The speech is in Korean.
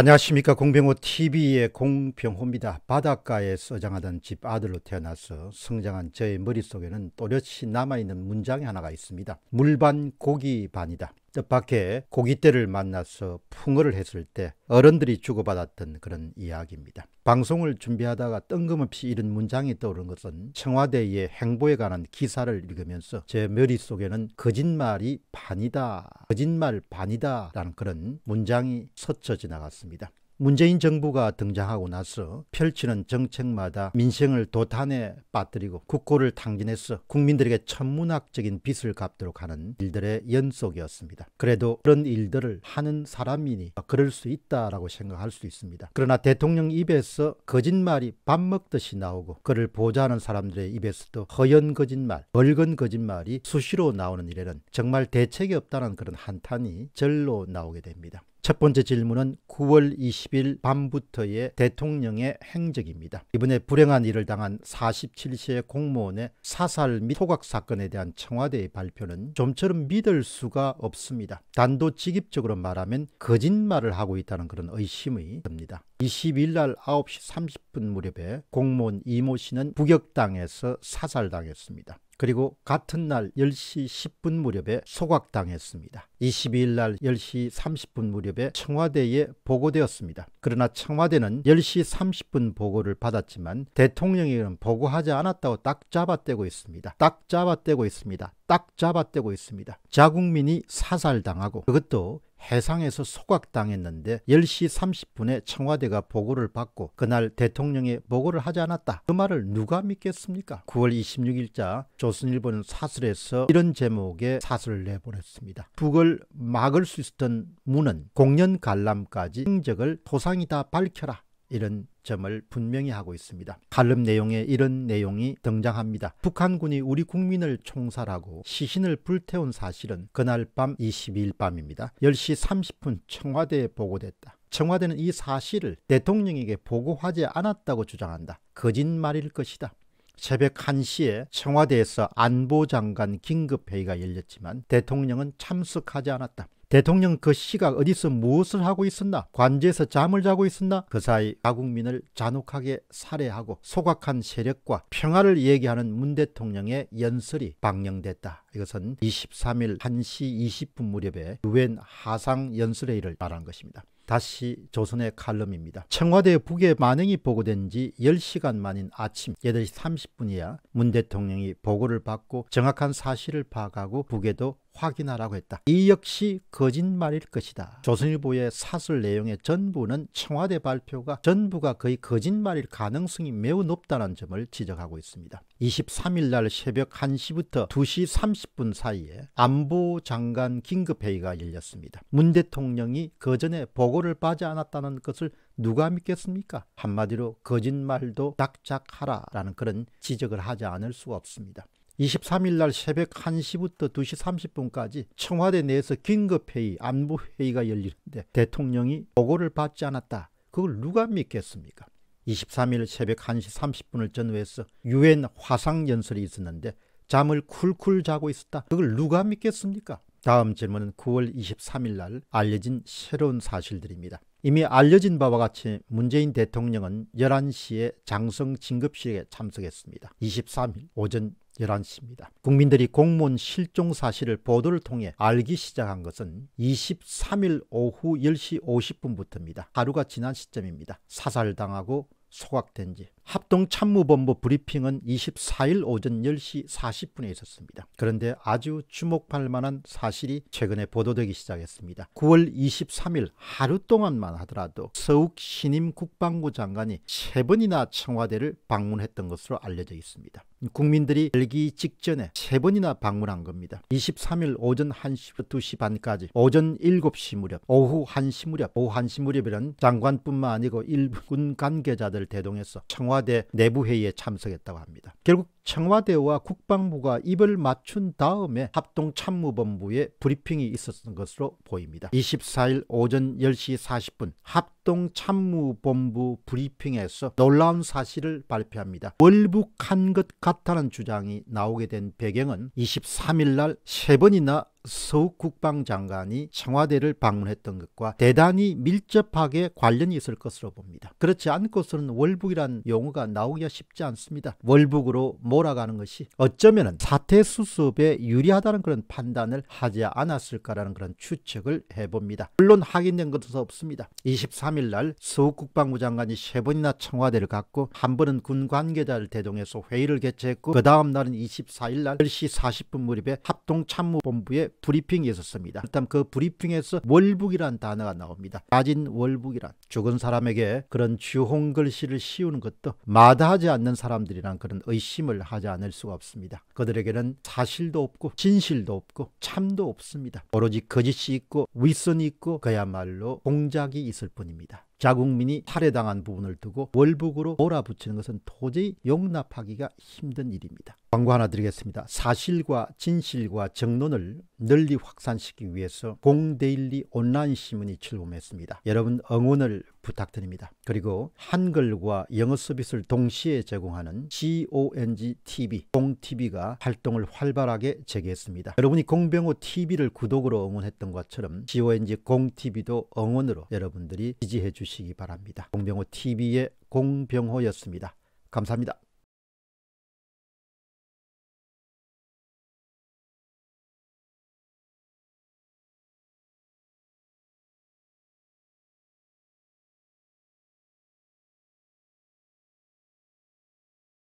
안녕하십니까 공병호 TV의 공병호입니다. 바닷가에 서장하던 집 아들로 태어나서 성장한 저의 머릿속에는 또렷이 남아있는 문장이 하나가 있습니다. 물반 고기 반이다. 뜻밖의 고깃대를 만나서 풍어를 했을 때 어른들이 주고받았던 그런 이야기입니다. 방송을 준비하다가 뜬금없이 이런 문장이 떠오른 것은 청와대의 행보에 관한 기사를 읽으면서 제 머릿속에는 거짓말이 반이다, 거짓말 반이다 라는 그런 문장이 스쳐 지나갔습니다. 문재인 정부가 등장하고 나서 펼치는 정책마다 민생을 도탄에 빠뜨리고 국고를 탕진해서 국민들에게 천문학적인 빚을 갚도록 하는 일들의 연속이었습니다. 그래도 그런 일들을 하는 사람이니 그럴 수 있다라고 생각할 수 있습니다. 그러나 대통령 입에서 거짓말이 밥 먹듯이 나오고 그를 보좌하는 사람들의 입에서도 허연 거짓말, 벌건 거짓말이 수시로 나오는 일에는 정말 대책이 없다는 그런 한탄이 절로 나오게 됩니다. 첫 번째 질문은 9월 20일 밤부터의 대통령의 행적입니다. 이번에 불행한 일을 당한 47세의 공무원의 사살 및 소각 사건에 대한 청와대의 발표는 좀처럼 믿을 수가 없습니다. 단도직입적으로 말하면 거짓말을 하고 있다는 그런 의심이 듭니다. 2 0일날 9시 30분 무렵에 공무원 이모 씨는 북역당에서 사살당했습니다. 그리고 같은 날 10시 10분 무렵에 소각당했습니다. 22일 날 10시 30분 무렵에 청와대에 보고되었습니다. 그러나 청와대는 10시 30분 보고를 받았지만 대통령에게는 보고하지 않았다고 딱 잡아떼고 있습니다. 딱 잡아떼고 있습니다. 딱 잡아떼고 있습니다. 자국민이 사살당하고 그것도 해상에서 소각당했는데 10시 30분에 청와대가 보고를 받고 그날 대통령이 보고를 하지 않았다. 그 말을 누가 믿겠습니까? 9월 26일자 조선일보는 사설에서 이런 제목의 사설을 내보냈습니다. 북을 막을 수 있었던 문은 공연 관람까지 행적을 토상이다 밝혀라. 이런 점을 분명히 하고 있습니다. 칼럼 내용에 이런 내용이 등장합니다. 북한군이 우리 국민을 총살하고 시신을 불태운 사실은 그날 밤 22일 밤입니다. 10시 30분 청와대에 보고됐다. 청와대는 이 사실을 대통령에게 보고하지 않았다고 주장한다. 거짓말일 것이다. 새벽 1시에 청와대에서 안보장관 긴급회의가 열렸지만 대통령은 참석하지 않았다. 대통령 그 시각 어디서 무엇을 하고 있었나? 관제에서 잠을 자고 있었나? 그 사이 아국민을 잔혹하게 살해하고 소각한 세력과 평화를 얘기하는 문 대통령의 연설이 방영됐다. 이것은 23일 1시 20분 무렵에 유엔 하상 연설회의를 말한 것입니다. 다시 조선의 칼럼입니다. 청와대 북의 만행이 보고된 지 10시간 만인 아침 8시 30분이야 문 대통령이 보고를 받고 정확한 사실을 파악하고 북에도 확인하라고 했다. 이 역시 거짓말일 것이다. 조선일보의 사설 내용의 전부는 청와대 발표가 전부가 거의 거짓말일 가능성이 매우 높다는 점을 지적하고 있습니다. 23일 날 새벽 1시부터 2시 30분 사이에 안보 장관 긴급회의가 열렸습니다. 문 대통령이 그전에 보고를 빠지 않았다는 것을 누가 믿겠습니까? 한마디로 거짓말도 닥작하라라는 그런 지적을 하지 않을 수가 없습니다. 23일 날 새벽 1시부터 2시 30분까지 청와대 내에서 긴급회의, 안보회의가 열리는데 대통령이 보고를 받지 않았다. 그걸 누가 믿겠습니까? 23일 새벽 1시 30분을 전후해서 유엔 화상연설이 있었는데 잠을 쿨쿨 자고 있었다. 그걸 누가 믿겠습니까? 다음 질문은 9월 23일 날 알려진 새로운 사실들입니다. 이미 알려진 바와 같이 문재인 대통령은 11시에 장성 진급식에 참석했습니다. 23일 오전 11시입니다. 국민들이 공무원 실종 사실을 보도를 통해 알기 시작한 것은 23일 오후 10시 50분부터입니다. 하루가 지난 시점입니다. 사살당하고 소각된 지 합동참모본부 브리핑은 24일 오전 10시 40분에 있었습니다. 그런데 아주 주목할 만한 사실이 최근에 보도되기 시작했습니다. 9월 23일 하루 동안만 하더라도 서욱 신임 국방부 장관이 세 번이나 청와대를 방문했던 것으로 알려져 있습니다. 국민들이 알기 직전에 세 번이나 방문한 겁니다. 23일 오전 1시부터 2시 반까지 오전 7시 무렵 오후 1시 무렵 오후 1시 무렵이란 장관뿐만 아니고 일군 관계자들 대동해서 청와대 청와대 내부 회의에 참석했다고 합니다. 결국 청와대와 국방부가 입을 맞춘 다음에 합동참모본부에 브리핑이 있었던 것으로 보입니다. 24일 오전 10시 40분 합동참모본부 브리핑에서 놀라운 사실을 발표합니다. 월북한 것 같다는 주장이 나오게 된 배경은 23일 날 세 번이나 서욱 국방장관이 청와대를 방문했던 것과 대단히 밀접하게 관련이 있을 것으로 봅니다. 그렇지 않고서는 월북이란 용어가 나오기가 쉽지 않습니다. 월북으로 모 돌아가는 것이 어쩌면 사태 수습에 유리하다는 그런 판단을 하지 않았을까라는 그런 추측을 해봅니다. 물론 확인된 것은 없습니다. 23일 날 서욱 국방부 장관이 세 번이나 청와대를 갔고 한 번은 군 관계자를 대동해서 회의를 개최했고 그 다음 날은 24일 날 10시 40분 무렵에 합동참모본부에 브리핑이 있었습니다. 일단 그 브리핑에서 월북이란 단어가 나옵니다. 가진 월북이란 죽은 사람에게 그런 주홍 글씨를 씌우는 것도 마다하지 않는 사람들이란 그런 의심을 하지 않을 수가 없습니다. 그들에게는 사실도 없고 진실도 없고 참도 없습니다. 오로지 거짓이 있고 윗선이 있고 그야말로 공작이 있을 뿐입니다. 자국민이 살해당한 부분을 두고 월북으로 몰아붙이는 것은 도저히 용납하기가 힘든 일입니다. 광고 하나 드리겠습니다. 사실과 진실과 정론을 널리 확산시키기 위해서 공데일리 온라인 신문이 출범했습니다. 여러분 응원을 부탁드립니다. 그리고 한글과 영어 서비스를 동시에 제공하는 g o n g TV, 공TV가 활동을 활발하게 재개했습니다. 여러분이 공병호 TV를 구독으로 응원했던 것처럼 g o n g 공TV도 응원으로 여러분들이 지지해 주시기 바랍니다. 공병호 TV의 공병호였습니다. 감사합니다.